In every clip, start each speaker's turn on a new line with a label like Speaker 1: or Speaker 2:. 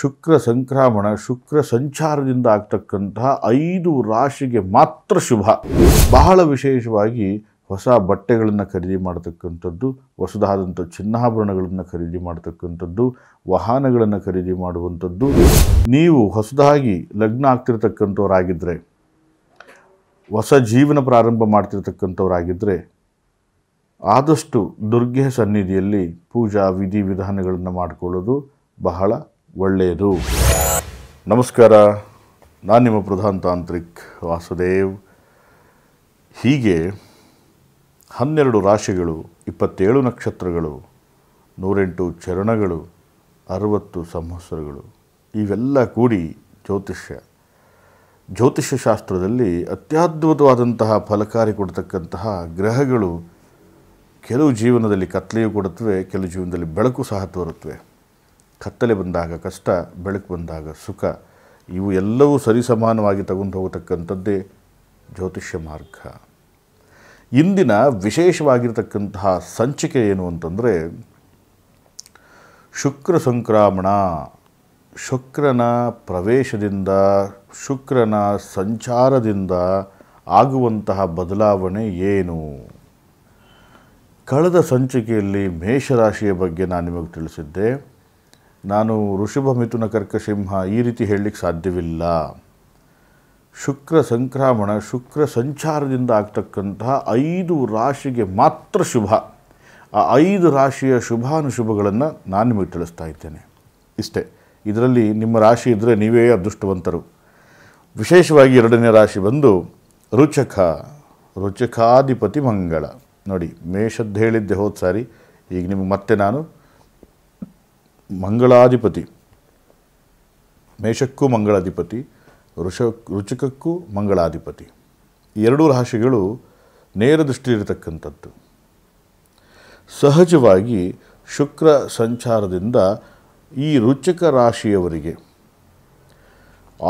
Speaker 1: ಶುಕ್ರ ಸಂಕ್ರಮಣ ಶುಕ್ರ ಸಂಚಾರದಿಂದ ಆಗ್ತಕ್ಕಂತಹ ಐದು ರಾಶಿಗೆ ಮಾತ್ರ ಶುಭ ಬಹಳ ವಿಶೇಷವಾಗಿ ಹೊಸ ಬಟ್ಟೆಗಳನ್ನು ಖರೀದಿ ಮಾಡ್ತಕ್ಕಂಥದ್ದು ಹೊಸದಾದಂಥ ಚಿನ್ನಾಭರಣಗಳನ್ನು ಖರೀದಿ ಮಾಡ್ತಕ್ಕಂಥದ್ದು ವಾಹನಗಳನ್ನು ಖರೀದಿ ಮಾಡುವಂಥದ್ದು ನೀವು ಹೊಸದಾಗಿ ಲಗ್ನ ಆಗ್ತಿರ್ತಕ್ಕಂಥವರಾಗಿದ್ದರೆ ಹೊಸ ಜೀವನ ಪ್ರಾರಂಭ ಮಾಡ್ತಿರ್ತಕ್ಕಂಥವ್ರಾಗಿದ್ದರೆ ಆದಷ್ಟು ದುರ್ಗೆ ಸನ್ನಿಧಿಯಲ್ಲಿ ಪೂಜಾ ವಿಧಿವಿಧಾನಗಳನ್ನು ಮಾಡಿಕೊಳ್ಳೋದು ಬಹಳ ಒಳ್ಳೆಯದು ನಮಸ್ಕಾರ ನಾನು ನಿಮ್ಮ ಪ್ರಧಾನ ತಾಂತ್ರಿಕ್ ವಾಸುದೇವ್ ಹೀಗೆ ಹನ್ನೆರಡು ರಾಶಿಗಳು ಇಪ್ಪತ್ತೇಳು ನಕ್ಷತ್ರಗಳು ನೂರೆಂಟು ಚರಣಗಳು ಅರವತ್ತು ಸಂವತ್ಸರಗಳು ಇವೆಲ್ಲ ಕೂಡಿ ಜ್ಯೋತಿಷ್ಯ ಜ್ಯೋತಿಷ್ಯ ಶಾಸ್ತ್ರದಲ್ಲಿ ಅತ್ಯದ್ಭುತವಾದಂತಹ ಫಲಕಾರಿ ಕೊಡ್ತಕ್ಕಂತಹ ಗ್ರಹಗಳು ಕೆಲವು ಜೀವನದಲ್ಲಿ ಕತ್ಲೆಯೂ ಕೊಡುತ್ತವೆ ಕೆಲವು ಜೀವನದಲ್ಲಿ ಬೆಳಕು ಸಹ ತೋರುತ್ತವೆ ಕತ್ತಲೆ ಬಂದಾಗ ಕಷ್ಟ ಬೆಳಕು ಬಂದಾಗ ಸುಖ ಇವು ಎಲ್ಲವೂ ಸರಿಸಮಾನವಾಗಿ ತಗೊಂಡು ಹೋಗತಕ್ಕಂಥದ್ದೇ ಜ್ಯೋತಿಷ್ಯ ಮಾರ್ಗ ಇಂದಿನ ವಿಶೇಷವಾಗಿರತಕ್ಕಂತಹ ಸಂಚಿಕೆ ಏನು ಅಂತಂದರೆ ಶುಕ್ರ ಸಂಕ್ರಮಣ ಶುಕ್ರನ ಪ್ರವೇಶದಿಂದ ಶುಕ್ರನ ಸಂಚಾರದಿಂದ ಆಗುವಂತಹ ಬದಲಾವಣೆ ಏನು ಕಳೆದ ಸಂಚಿಕೆಯಲ್ಲಿ ಮೇಷರಾಶಿಯ ಬಗ್ಗೆ ನಾನು ನಿಮಗೆ ತಿಳಿಸಿದ್ದೆ ನಾನು ಋಷಭ ಮಿಥುನ ಕರ್ಕಸಿಂಹ ಈ ರೀತಿ ಹೇಳಲಿಕ್ಕೆ ಸಾಧ್ಯವಿಲ್ಲ ಶುಕ್ರ ಸಂಕ್ರಮಣ ಶುಕ್ರ ಸಂಚಾರದಿಂದ ಆಗ್ತಕ್ಕಂತಹ ಐದು ರಾಶಿಗೆ ಮಾತ್ರ ಶುಭ ಆ ಐದು ರಾಶಿಯ ಶುಭಾನುಶುಭಗಳನ್ನು ನಾನು ನಿಮಗೆ ತಿಳಿಸ್ತಾ ಇದ್ದೇನೆ ಇಷ್ಟೇ ಇದರಲ್ಲಿ ನಿಮ್ಮ ರಾಶಿ ಇದ್ದರೆ ನೀವೇ ಅದೃಷ್ಟವಂತರು ವಿಶೇಷವಾಗಿ ಎರಡನೇ ರಾಶಿ ಬಂದು ರುಚಕ ರುಚಕಾಧಿಪತಿ ಮಂಗಳ ನೋಡಿ ಮೇಷದ್ದು ಹೇಳಿದ್ದೆ ಹೋದ ಸಾರಿ ಈಗ ನಿಮಗೆ ಮತ್ತೆ ನಾನು ಮಂಗಳಾಧಿಪತಿ ಮೇಷಕ್ಕೂ ಮಂಗಳಾಧಿಪತಿ ಋಷ ರುಚಿಕಕ್ಕೂ ಮಂಗಳಾಧಿಪತಿ ಎರಡೂ ರಾಶಿಗಳು ನೇರ ದೃಷ್ಟಿ ಇರತಕ್ಕಂಥದ್ದು ಸಹಜವಾಗಿ ಶುಕ್ರ ಸಂಚಾರದಿಂದ ಈ ರುಚಕ ರಾಶಿಯವರಿಗೆ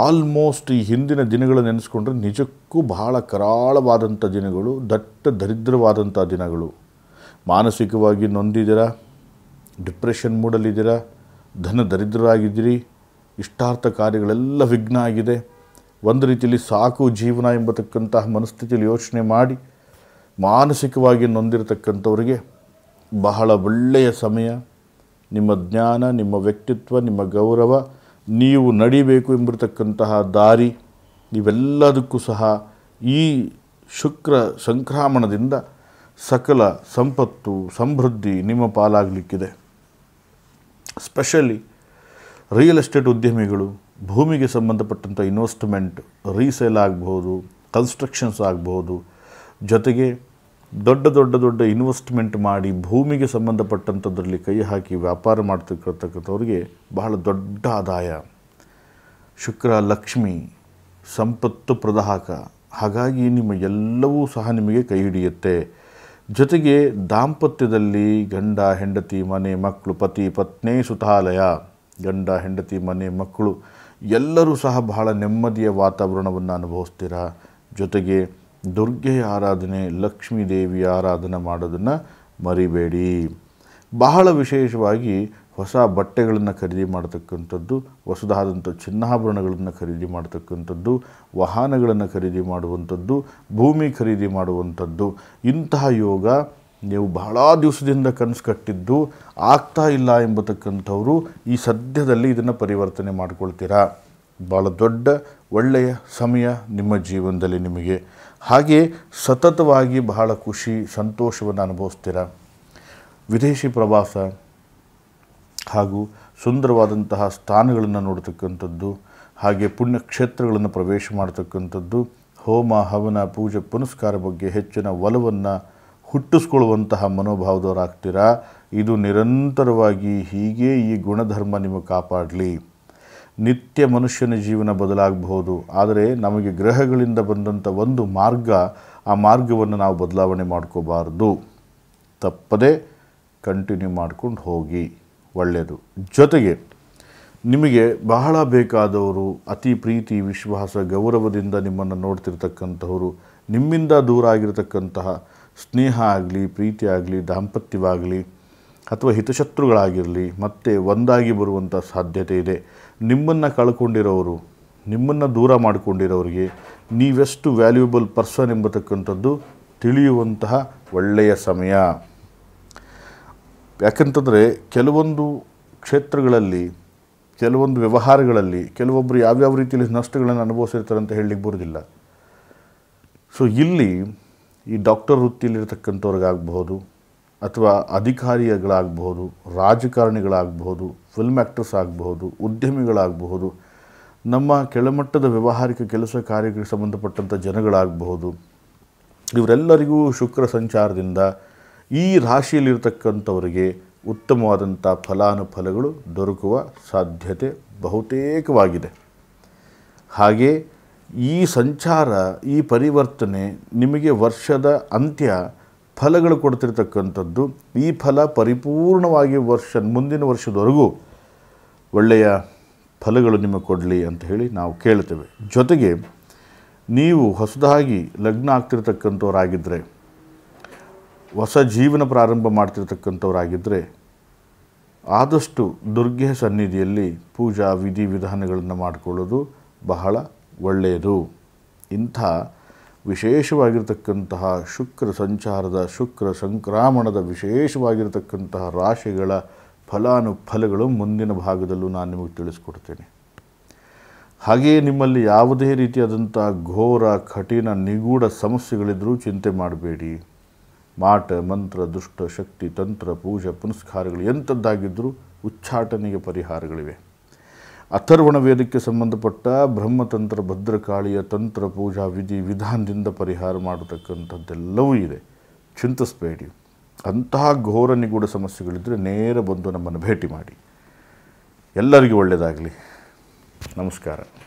Speaker 1: ಆಲ್ಮೋಸ್ಟ್ ಈ ಹಿಂದಿನ ದಿನಗಳು ನೆನೆಸ್ಕೊಂಡ್ರೆ ನಿಜಕ್ಕೂ ಬಹಳ ಕರಾಳವಾದಂಥ ದಿನಗಳು ದಟ್ಟ ದರಿದ್ರವಾದಂಥ ದಿನಗಳು ಮಾನಸಿಕವಾಗಿ ನೊಂದಿದ್ದೀರಾ ಡಿಪ್ರೆಷನ್ ಮೂಡಲ್ಲಿದ್ದೀರಾ ಧನ ದರಿದ್ರರಾಗಿದ್ದೀರಿ ಇಷ್ಟಾರ್ಥ ಕಾರ್ಯಗಳೆಲ್ಲ ವಿಘ್ನ ಆಗಿದೆ ಒಂದು ರೀತಿಯಲ್ಲಿ ಸಾಕು ಜೀವನ ಎಂಬತಕ್ಕಂತಹ ಮನಸ್ಥಿತಿಯಲ್ಲಿ ಯೋಚನೆ ಮಾಡಿ ಮಾನಸಿಕವಾಗಿ ನೊಂದಿರತಕ್ಕಂಥವರಿಗೆ ಬಹಳ ಒಳ್ಳೆಯ ಸಮಯ ನಿಮ್ಮ ಜ್ಞಾನ ನಿಮ್ಮ ವ್ಯಕ್ತಿತ್ವ ನಿಮ್ಮ ಗೌರವ ನೀವು ನಡಿಬೇಕು ಎಂಬಿರತಕ್ಕಂತಹ ದಾರಿ ಇವೆಲ್ಲದಕ್ಕೂ ಸಹ ಈ ಶುಕ್ರ ಸಂಕ್ರಮಣದಿಂದ ಸಕಲ ಸಂಪತ್ತು ಸಮೃದ್ಧಿ ನಿಮ್ಮ ಪಾಲಾಗಲಿಕ್ಕಿದೆ ಸ್ಪೆಷಲಿ ರಿಯಲ್ ಎಸ್ಟೇಟ್ ಉದ್ಯಮಿಗಳು ಭೂಮಿಗೆ ಸಂಬಂಧಪಟ್ಟಂಥ ಇನ್ವೆಸ್ಟ್ಮೆಂಟ್ ರೀಸೇಲ್ ಆಗ್ಬೋದು ಕನ್ಸ್ಟ್ರಕ್ಷನ್ಸ್ ಆಗ್ಬೋದು ಜೊತೆಗೆ ದೊಡ್ಡ ದೊಡ್ಡ ದೊಡ್ಡ ಇನ್ವೆಸ್ಟ್ಮೆಂಟ್ ಮಾಡಿ ಭೂಮಿಗೆ ಸಂಬಂಧಪಟ್ಟಂಥದ್ರಲ್ಲಿ ಕೈ ಹಾಕಿ ವ್ಯಾಪಾರ ಮಾಡ್ತಿರ್ತಕ್ಕಂಥವ್ರಿಗೆ ಬಹಳ ದೊಡ್ಡ ಆದಾಯ ಶುಕ್ರ ಲಕ್ಷ್ಮಿ ಸಂಪತ್ತು ಪ್ರದಾಹಕ ಹಾಗಾಗಿ ನಿಮ್ಮ ಎಲ್ಲವೂ ಸಹ ನಿಮಗೆ ಕೈ ಹಿಡಿಯುತ್ತೆ ಜೊತೆಗೆ ದಾಂಪತ್ಯದಲ್ಲಿ ಗಂಡ ಹೆಂಡತಿ ಮನೆ ಮಕ್ಕಳು ಪತಿ ಪತ್ನಿ ಸುತಾಲಯ ಗಂಡ ಹೆಂಡತಿ ಮನೆ ಮಕ್ಕಳು ಎಲ್ಲರೂ ಸಹ ಬಹಳ ನೆಮ್ಮದಿಯ ವಾತಾವರಣವನ್ನು ಅನುಭವಿಸ್ತೀರ ಜೊತೆಗೆ ದುರ್ಗೆಯ ಆರಾಧನೆ ಲಕ್ಷ್ಮೀ ದೇವಿಯ ಆರಾಧನೆ ಮಾಡೋದನ್ನು ಮರಿಬೇಡಿ ಬಹಳ ವಿಶೇಷವಾಗಿ ಹೊಸ ಬಟ್ಟೆಗಳನ್ನು ಖರೀದಿ ಮಾಡತಕ್ಕಂಥದ್ದು ಹೊಸದಾದಂಥ ಚಿನ್ನಾಭರಣಗಳನ್ನು ಖರೀದಿ ಮಾಡತಕ್ಕಂಥದ್ದು ವಾಹನಗಳನ್ನು ಖರೀದಿ ಮಾಡುವಂಥದ್ದು ಭೂಮಿ ಖರೀದಿ ಮಾಡುವಂಥದ್ದು ಇಂತಹ ಯೋಗ ನೀವು ಬಹಳ ದಿವಸದಿಂದ ಕನಸು ಕಟ್ಟಿದ್ದು ಆಗ್ತಾ ಇಲ್ಲ ಎಂಬತಕ್ಕಂಥವರು ಈ ಸದ್ಯದಲ್ಲಿ ಇದನ್ನು ಪರಿವರ್ತನೆ ಮಾಡಿಕೊಳ್ತೀರಾ ಭಾಳ ದೊಡ್ಡ ಒಳ್ಳೆಯ ಸಮಯ ನಿಮ್ಮ ಜೀವನದಲ್ಲಿ ನಿಮಗೆ ಹಾಗೆ ಸತತವಾಗಿ ಬಹಳ ಖುಷಿ ಸಂತೋಷವನ್ನು ಅನುಭವಿಸ್ತೀರ ವಿದೇಶಿ ಪ್ರವಾಸ ಹಾಗೂ ಸುಂದರವಾದಂತಹ ಸ್ಥಾನಗಳನ್ನು ನೋಡತಕ್ಕಂಥದ್ದು ಹಾಗೆ ಪುಣ್ಯಕ್ಷೇತ್ರಗಳನ್ನು ಪ್ರವೇಶ ಮಾಡತಕ್ಕಂಥದ್ದು ಹೋಮ ಹವನ ಪೂಜೆ ಪುನಸ್ಕಾರ ಬಗ್ಗೆ ಹೆಚ್ಚಿನ ಒಲವನ್ನು ಹುಟ್ಟಿಸ್ಕೊಳ್ಳುವಂತಹ ಮನೋಭಾವದವರಾಗ್ತೀರಾ ಇದು ನಿರಂತರವಾಗಿ ಹೀಗೆ ಈ ಗುಣಧರ್ಮ ನಿಮಗೆ ಕಾಪಾಡಲಿ ನಿತ್ಯ ಮನುಷ್ಯನ ಜೀವನ ಬದಲಾಗಬಹುದು ಆದರೆ ನಮಗೆ ಗ್ರಹಗಳಿಂದ ಬಂದಂಥ ಒಂದು ಮಾರ್ಗ ಆ ಮಾರ್ಗವನ್ನು ನಾವು ಬದಲಾವಣೆ ಮಾಡ್ಕೋಬಾರ್ದು ತಪ್ಪದೇ ಕಂಟಿನ್ಯೂ ಮಾಡ್ಕೊಂಡು ಹೋಗಿ ಒಳ್ಳೆಯದು ಜೊತೆಗೆ ನಿಮಗೆ ಬಹಳ ಬೇಕಾದವರು ಅತಿ ಪ್ರೀತಿ ವಿಶ್ವಾಸ ಗೌರವದಿಂದ ನಿಮ್ಮನ್ನು ನೋಡ್ತಿರ್ತಕ್ಕಂಥವರು ನಿಮ್ಮಿಂದ ದೂರ ಆಗಿರತಕ್ಕಂತಹ ಸ್ನೇಹ ಆಗಲಿ ಪ್ರೀತಿ ಆಗಲಿ ದಾಂಪತ್ಯವಾಗಲಿ ಅಥವಾ ಹಿತಶತ್ರುಗಳಾಗಿರಲಿ ಮತ್ತೆ ಒಂದಾಗಿ ಬರುವಂಥ ಸಾಧ್ಯತೆ ಇದೆ ನಿಮ್ಮನ್ನು ಕಳ್ಕೊಂಡಿರೋರು ನಿಮ್ಮನ್ನು ದೂರ ಮಾಡಿಕೊಂಡಿರೋರಿಗೆ ನೀವೆಷ್ಟು ವ್ಯಾಲ್ಯೂಬಲ್ ಪರ್ಸನ್ ಎಂಬತಕ್ಕಂಥದ್ದು ತಿಳಿಯುವಂತಹ ಒಳ್ಳೆಯ ಸಮಯ ಯಾಕಂತಂದರೆ ಕೆಲವೊಂದು ಕ್ಷೇತ್ರಗಳಲ್ಲಿ ಕೆಲವೊಂದು ವ್ಯವಹಾರಗಳಲ್ಲಿ ಕೆಲವೊಬ್ಬರು ಯಾವ್ಯಾವ ರೀತಿಯಲ್ಲಿ ನಷ್ಟಗಳನ್ನು ಅನುಭವಿಸಿರ್ತಾರೆ ಅಂತ ಹೇಳಲಿಕ್ಕೆ ಬರೋದಿಲ್ಲ ಸೊ ಇಲ್ಲಿ ಈ ಡಾಕ್ಟರ್ ವೃತ್ತಿಯಲ್ಲಿರ್ತಕ್ಕಂಥವ್ರಿಗಾಗಬಹುದು ಅಥವಾ ಅಧಿಕಾರಿಗಳಾಗಬಹುದು ರಾಜಕಾರಣಿಗಳಾಗಬಹುದು ಫಿಲ್ಮ್ ಆ್ಯಕ್ಟರ್ಸ್ ಆಗಬಹುದು ಉದ್ಯಮಿಗಳಾಗಬಹುದು ನಮ್ಮ ಕೆಳಮಟ್ಟದ ವ್ಯವಹಾರಿಕ ಕೆಲಸ ಕಾರ್ಯಗಳಿಗೆ ಸಂಬಂಧಪಟ್ಟಂಥ ಜನಗಳಾಗಬಹುದು ಇವರೆಲ್ಲರಿಗೂ ಶುಕ್ರ ಸಂಚಾರದಿಂದ ಈ ರಾಶಿಯಲ್ಲಿರತಕ್ಕಂಥವರಿಗೆ ಉತ್ತಮವಾದಂಥ ಫಲಾನುಫಲಗಳು ದೊರಕುವ ಸಾಧ್ಯತೆ ಬಹುತೇಕವಾಗಿದೆ ಹಾಗೆ ಈ ಸಂಚಾರ ಈ ಪರಿವರ್ತನೆ ನಿಮಗೆ ವರ್ಷದ ಅಂತ್ಯ ಫಲಗಳು ಕೊಡ್ತಿರ್ತಕ್ಕಂಥದ್ದು ಈ ಫಲ ಪರಿಪೂರ್ಣವಾಗಿ ವರ್ಷ ಮುಂದಿನ ವರ್ಷದವರೆಗೂ ಒಳ್ಳೆಯ ಫಲಗಳು ನಿಮಗೆ ಕೊಡಲಿ ಅಂತ ಹೇಳಿ ನಾವು ಕೇಳ್ತೇವೆ ಜೊತೆಗೆ ನೀವು ಹೊಸದಾಗಿ ಲಗ್ನ ಆಗ್ತಿರ್ತಕ್ಕಂಥವರಾಗಿದ್ದರೆ ಹೊಸ ಜೀವನ ಪ್ರಾರಂಭ ಮಾಡ್ತಿರ್ತಕ್ಕಂಥವರಾಗಿದ್ದರೆ ಆದಷ್ಟು ದುರ್ಗೆಯ ಸನ್ನಿಧಿಯಲ್ಲಿ ಪೂಜಾ ವಿಧಿವಿಧಾನಗಳನ್ನು ಮಾಡಿಕೊಳ್ಳೋದು ಬಹಳ ಒಳ್ಳೆಯದು ಇಂಥ ವಿಶೇಷವಾಗಿರತಕ್ಕಂತಹ ಶುಕ್ರ ಸಂಚಾರದ ಶುಕ್ರ ಸಂಕ್ರಮಣದ ವಿಶೇಷವಾಗಿರತಕ್ಕಂತಹ ರಾಶಿಗಳ ಫಲಾನುಫಲಗಳು ಮುಂದಿನ ಭಾಗದಲ್ಲೂ ನಾನು ನಿಮಗೆ ತಿಳಿಸ್ಕೊಡ್ತೇನೆ ಹಾಗೆಯೇ ನಿಮ್ಮಲ್ಲಿ ಯಾವುದೇ ರೀತಿಯಾದಂಥ ಘೋರ ಕಠಿಣ ನಿಗೂಢ ಸಮಸ್ಯೆಗಳಿದ್ದರೂ ಚಿಂತೆ ಮಾಡಬೇಡಿ ಮಾಟ ಮಂತ್ರ ದುಷ್ಟ ಶಕ್ತಿ ತಂತ್ರ ಪೂಜೆ ಪುನಸ್ಕಾರಗಳು ಎಂಥದ್ದಾಗಿದ್ದರೂ ಉಚ್ಚಾಟನೆಗೆ ಪರಿಹಾರಗಳಿವೆ ಅಥರ್ವಣ ವೇದಕ್ಕೆ ಸಂಬಂಧಪಟ್ಟ ಬ್ರಹ್ಮತಂತ್ರ ಭದ್ರಕಾಳಿಯ ತಂತ್ರ ಪೂಜಾ ವಿಧಿ ವಿಧಾನದಿಂದ ಪರಿಹಾರ ಮಾಡತಕ್ಕಂಥದ್ದೆಲ್ಲವೂ ಇದೆ ಚಿಂತಿಸಬೇಡಿ ಅಂತಹ ಘೋರ ನಿಗೂಢ ಸಮಸ್ಯೆಗಳಿದ್ದರೆ ನೇರ ಬಂದು ನಮ್ಮನ್ನು ಭೇಟಿ ಮಾಡಿ ಎಲ್ಲರಿಗೂ ಒಳ್ಳೆಯದಾಗಲಿ ನಮಸ್ಕಾರ